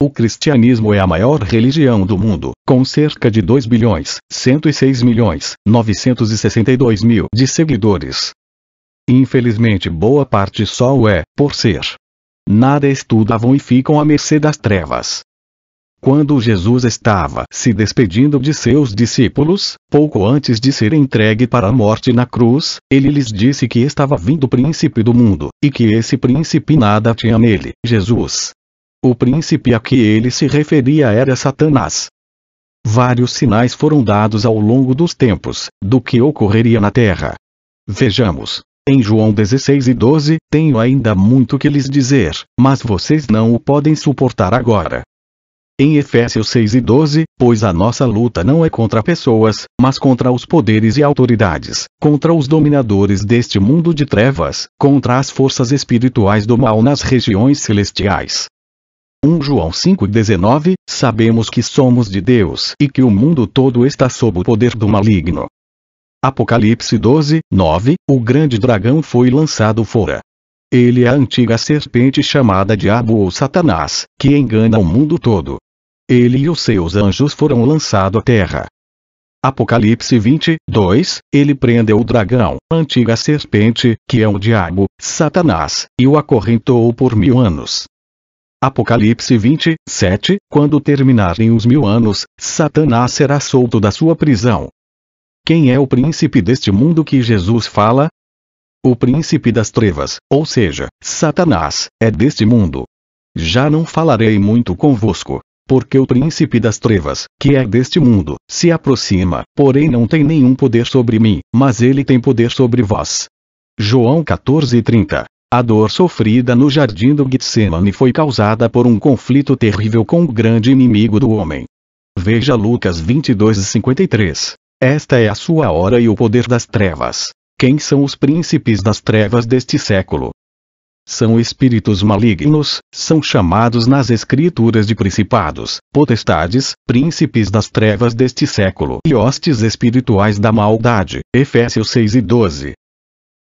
O cristianismo é a maior religião do mundo, com cerca de 2 bilhões, 106 milhões, 962 mil de seguidores. Infelizmente boa parte só o é, por ser. Nada estudavam e ficam à mercê das trevas. Quando Jesus estava se despedindo de seus discípulos, pouco antes de ser entregue para a morte na cruz, ele lhes disse que estava vindo o príncipe do mundo, e que esse príncipe nada tinha nele, Jesus. O príncipe a que ele se referia era Satanás. Vários sinais foram dados ao longo dos tempos, do que ocorreria na terra. Vejamos. Em João 16 e 12, tenho ainda muito que lhes dizer, mas vocês não o podem suportar agora. Em Efésios 6 e 12, pois a nossa luta não é contra pessoas, mas contra os poderes e autoridades, contra os dominadores deste mundo de trevas, contra as forças espirituais do mal nas regiões celestiais. 1 João 5,19, sabemos que somos de Deus e que o mundo todo está sob o poder do maligno. Apocalipse 12, 9, o grande dragão foi lançado fora. Ele é a antiga serpente chamada Diabo ou Satanás, que engana o mundo todo. Ele e os seus anjos foram lançados à terra. Apocalipse 20, 2, ele prendeu o dragão, antiga serpente, que é o diabo, Satanás, e o acorrentou por mil anos. Apocalipse 20, 7, quando terminarem os mil anos, Satanás será solto da sua prisão. Quem é o príncipe deste mundo que Jesus fala? O príncipe das trevas, ou seja, Satanás, é deste mundo. Já não falarei muito convosco, porque o príncipe das trevas, que é deste mundo, se aproxima, porém não tem nenhum poder sobre mim, mas ele tem poder sobre vós. João 14:30 a dor sofrida no jardim do Getsemane foi causada por um conflito terrível com o grande inimigo do homem. Veja Lucas 22:53. Esta é a sua hora e o poder das trevas. Quem são os príncipes das trevas deste século? São espíritos malignos, são chamados nas escrituras de principados, potestades, príncipes das trevas deste século e hostes espirituais da maldade. Efésios 6 e 12.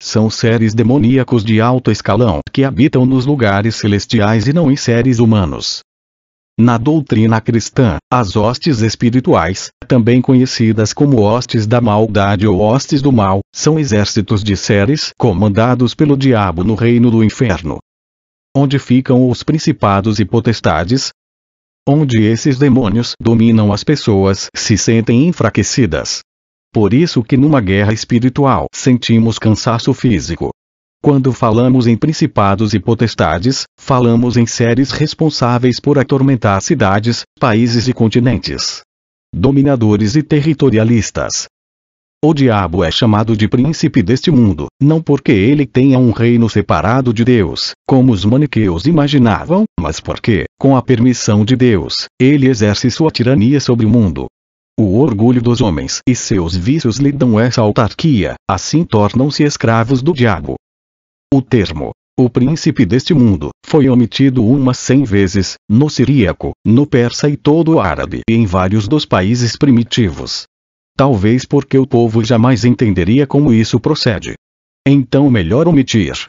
São seres demoníacos de alto escalão que habitam nos lugares celestiais e não em seres humanos. Na doutrina cristã, as hostes espirituais, também conhecidas como hostes da maldade ou hostes do mal, são exércitos de seres comandados pelo diabo no reino do inferno. Onde ficam os principados e potestades? Onde esses demônios dominam as pessoas se sentem enfraquecidas, por isso que numa guerra espiritual sentimos cansaço físico. Quando falamos em principados e potestades, falamos em seres responsáveis por atormentar cidades, países e continentes. Dominadores e territorialistas. O diabo é chamado de príncipe deste mundo, não porque ele tenha um reino separado de Deus, como os maniqueus imaginavam, mas porque, com a permissão de Deus, ele exerce sua tirania sobre o mundo, o orgulho dos homens e seus vícios lhe dão essa autarquia, assim tornam-se escravos do diabo. O termo o príncipe deste mundo, foi omitido umas cem vezes, no siríaco, no persa e todo o árabe e em vários dos países primitivos. Talvez porque o povo jamais entenderia como isso procede. Então melhor omitir.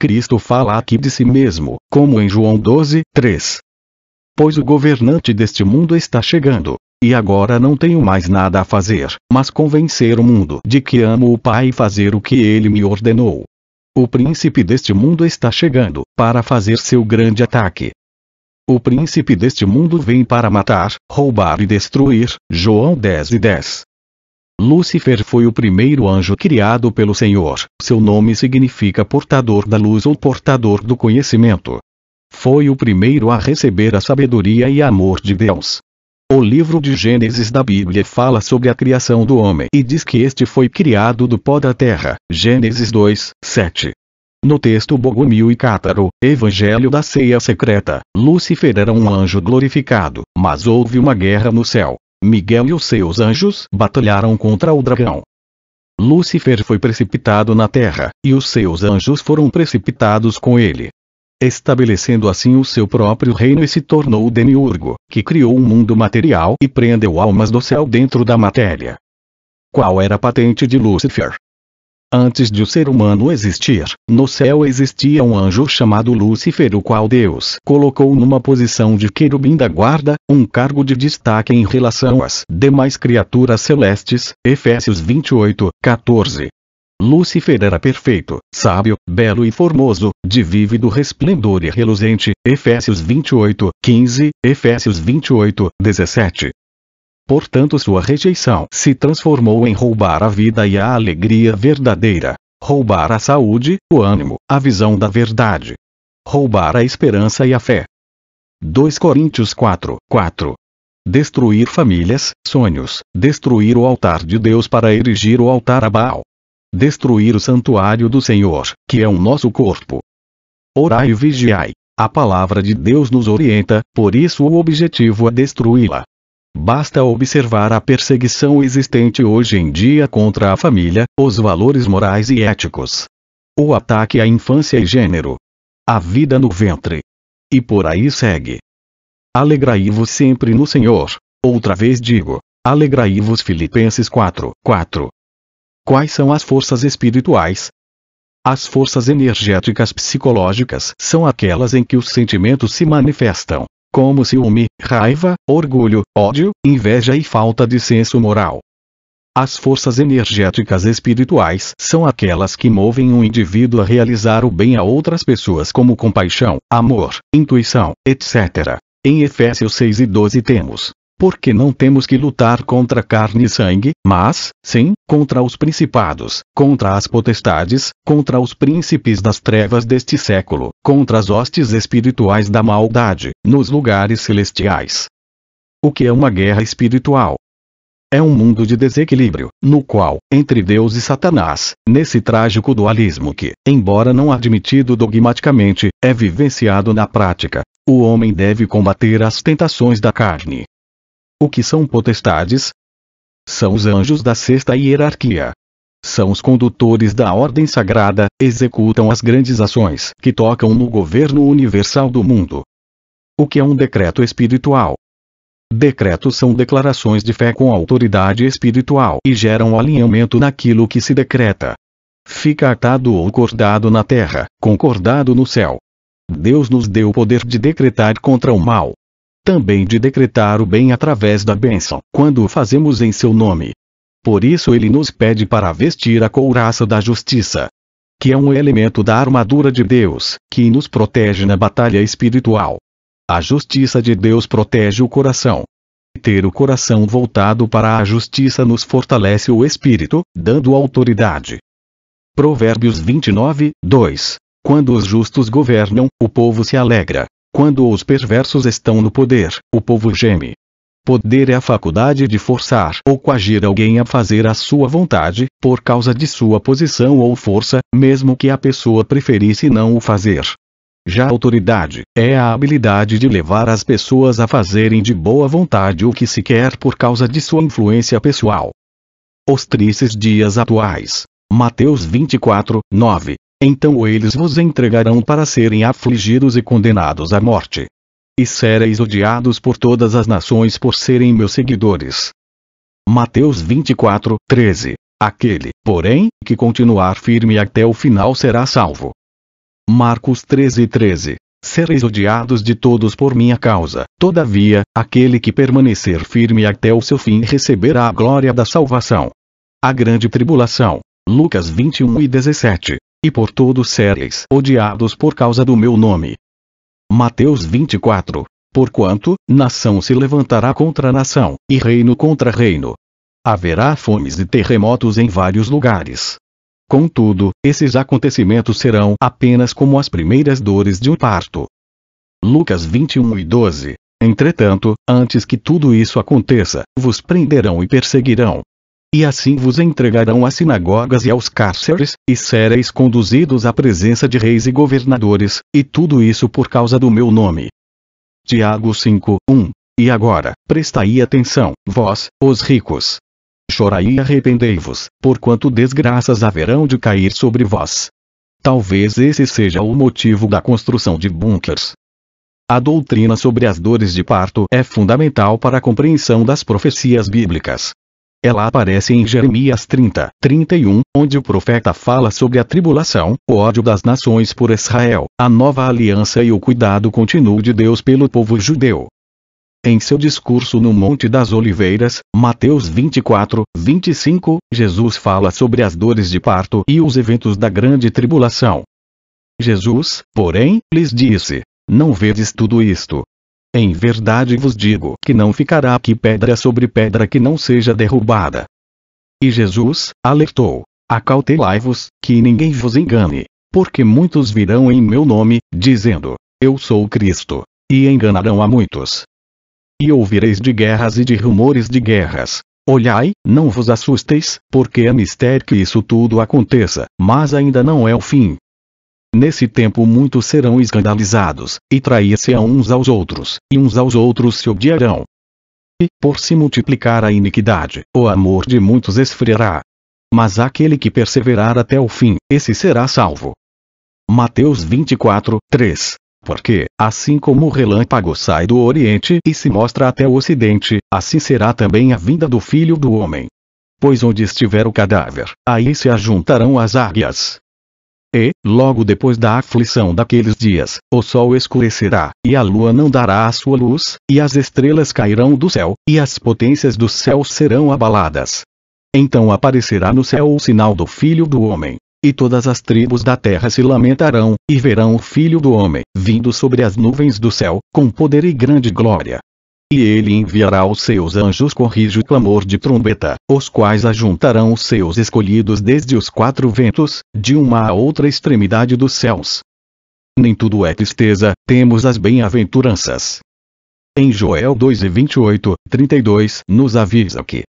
Cristo fala aqui de si mesmo, como em João 12, 3. Pois o governante deste mundo está chegando, e agora não tenho mais nada a fazer, mas convencer o mundo de que amo o Pai e fazer o que ele me ordenou. O príncipe deste mundo está chegando, para fazer seu grande ataque. O príncipe deste mundo vem para matar, roubar e destruir. João 10 e 10. Lúcifer foi o primeiro anjo criado pelo Senhor. Seu nome significa portador da luz ou portador do conhecimento. Foi o primeiro a receber a sabedoria e amor de Deus. O livro de Gênesis da Bíblia fala sobre a criação do homem e diz que este foi criado do pó da terra. Gênesis 2, 7. No texto Bogumil e Cátaro, Evangelho da Ceia Secreta, Lúcifer era um anjo glorificado, mas houve uma guerra no céu. Miguel e os seus anjos batalharam contra o dragão. Lúcifer foi precipitado na terra, e os seus anjos foram precipitados com ele estabelecendo assim o seu próprio reino e se tornou o demiurgo, que criou um mundo material e prendeu almas do céu dentro da matéria. Qual era a patente de Lúcifer? Antes de o ser humano existir, no céu existia um anjo chamado Lúcifer, o qual Deus colocou numa posição de querubim da guarda, um cargo de destaque em relação às demais criaturas celestes. Efésios 28, 14. Lúcifer era perfeito, sábio, belo e formoso, de vívido resplendor e reluzente. Efésios 28, 15, Efésios 28, 17. Portanto, sua rejeição se transformou em roubar a vida e a alegria verdadeira, roubar a saúde, o ânimo, a visão da verdade, roubar a esperança e a fé. 2 Coríntios 4, 4. Destruir famílias, sonhos, destruir o altar de Deus para erigir o altar a Baal destruir o santuário do Senhor, que é o nosso corpo. Orai e vigiai. A palavra de Deus nos orienta, por isso o objetivo é destruí-la. Basta observar a perseguição existente hoje em dia contra a família, os valores morais e éticos. O ataque à infância e gênero. A vida no ventre. E por aí segue. Alegrai-vos sempre no Senhor. Outra vez digo, alegrai-vos Filipenses 4, 4. Quais são as forças espirituais? As forças energéticas psicológicas são aquelas em que os sentimentos se manifestam, como ciúme, raiva, orgulho, ódio, inveja e falta de senso moral. As forças energéticas espirituais são aquelas que movem um indivíduo a realizar o bem a outras pessoas como compaixão, amor, intuição, etc. Em Efésios 6 e 12 temos porque não temos que lutar contra carne e sangue, mas, sim, contra os principados, contra as potestades, contra os príncipes das trevas deste século, contra as hostes espirituais da maldade, nos lugares celestiais. O que é uma guerra espiritual? É um mundo de desequilíbrio, no qual, entre Deus e Satanás, nesse trágico dualismo que, embora não admitido dogmaticamente, é vivenciado na prática, o homem deve combater as tentações da carne, o que são potestades? São os anjos da sexta hierarquia. São os condutores da ordem sagrada, executam as grandes ações que tocam no governo universal do mundo. O que é um decreto espiritual? Decretos são declarações de fé com autoridade espiritual e geram alinhamento naquilo que se decreta. Fica atado ou cordado na terra, concordado no céu. Deus nos deu o poder de decretar contra o mal, também de decretar o bem através da bênção, quando o fazemos em seu nome. Por isso ele nos pede para vestir a couraça da justiça, que é um elemento da armadura de Deus, que nos protege na batalha espiritual. A justiça de Deus protege o coração. Ter o coração voltado para a justiça nos fortalece o espírito, dando autoridade. Provérbios 29, 2. Quando os justos governam, o povo se alegra. Quando os perversos estão no poder, o povo geme. Poder é a faculdade de forçar ou coagir alguém a fazer a sua vontade, por causa de sua posição ou força, mesmo que a pessoa preferisse não o fazer. Já autoridade é a habilidade de levar as pessoas a fazerem de boa vontade o que se quer por causa de sua influência pessoal. Os tristes dias atuais. Mateus 24, 9. Então eles vos entregarão para serem afligidos e condenados à morte. E sereis odiados por todas as nações por serem meus seguidores. Mateus 24, 13. Aquele, porém, que continuar firme até o final será salvo. Marcos 13, 13. Sereis odiados de todos por minha causa. Todavia, aquele que permanecer firme até o seu fim receberá a glória da salvação. A grande tribulação. Lucas 21 e 17 e por todos sereis odiados por causa do meu nome. Mateus 24. Porquanto, nação se levantará contra nação, e reino contra reino. Haverá fomes e terremotos em vários lugares. Contudo, esses acontecimentos serão apenas como as primeiras dores de um parto. Lucas 21 e 12. Entretanto, antes que tudo isso aconteça, vos prenderão e perseguirão, e assim vos entregarão às sinagogas e aos cárceres, e sereis conduzidos à presença de reis e governadores, e tudo isso por causa do meu nome. Tiago 5, 1. E agora, prestai atenção, vós, os ricos. Chorai e arrependei-vos, porquanto desgraças haverão de cair sobre vós. Talvez esse seja o motivo da construção de bunkers. A doutrina sobre as dores de parto é fundamental para a compreensão das profecias bíblicas. Ela aparece em Jeremias 30, 31, onde o profeta fala sobre a tribulação, o ódio das nações por Israel, a nova aliança e o cuidado contínuo de Deus pelo povo judeu. Em seu discurso no Monte das Oliveiras, Mateus 24, 25, Jesus fala sobre as dores de parto e os eventos da grande tribulação. Jesus, porém, lhes disse: Não vedes tudo isto, em verdade vos digo que não ficará aqui pedra sobre pedra que não seja derrubada. E Jesus alertou: Acautelai-vos, que ninguém vos engane, porque muitos virão em meu nome, dizendo: Eu sou Cristo, e enganarão a muitos. E ouvireis de guerras e de rumores de guerras. Olhai, não vos assusteis, porque é mister que isso tudo aconteça, mas ainda não é o fim. Nesse tempo muitos serão escandalizados, e trair-se-ão uns aos outros, e uns aos outros se odiarão. E, por se multiplicar a iniquidade, o amor de muitos esfriará. Mas aquele que perseverar até o fim, esse será salvo. Mateus 24, 3 porque, assim como o relâmpago sai do Oriente e se mostra até o Ocidente, assim será também a vinda do Filho do Homem. Pois onde estiver o cadáver, aí se ajuntarão as águias. E, logo depois da aflição daqueles dias, o sol escurecerá, e a lua não dará a sua luz, e as estrelas cairão do céu, e as potências do céu serão abaladas. Então aparecerá no céu o sinal do Filho do Homem. E todas as tribos da terra se lamentarão, e verão o Filho do Homem, vindo sobre as nuvens do céu, com poder e grande glória e ele enviará os seus anjos com rijo clamor de trombeta, os quais ajuntarão os seus escolhidos desde os quatro ventos, de uma a outra extremidade dos céus. Nem tudo é tristeza, temos as bem-aventuranças. Em Joel 2 e 28, 32, nos avisa que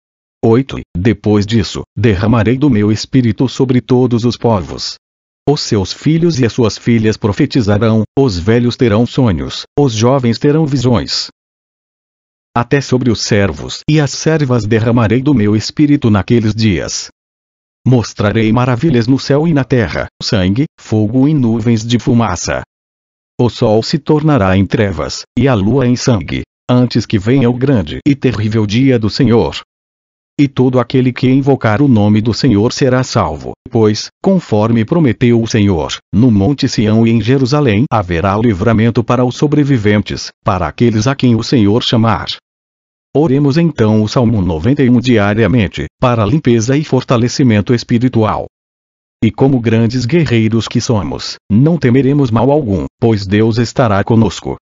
8. Depois disso, derramarei do meu espírito sobre todos os povos. Os seus filhos e as suas filhas profetizarão, os velhos terão sonhos, os jovens terão visões, até sobre os servos e as servas derramarei do meu espírito naqueles dias. Mostrarei maravilhas no céu e na terra, sangue, fogo e nuvens de fumaça. O sol se tornará em trevas, e a lua em sangue, antes que venha o grande e terrível dia do Senhor. E todo aquele que invocar o nome do Senhor será salvo, pois, conforme prometeu o Senhor, no Monte Sião e em Jerusalém haverá livramento para os sobreviventes, para aqueles a quem o Senhor chamar. Oremos então o Salmo 91 diariamente, para limpeza e fortalecimento espiritual. E como grandes guerreiros que somos, não temeremos mal algum, pois Deus estará conosco.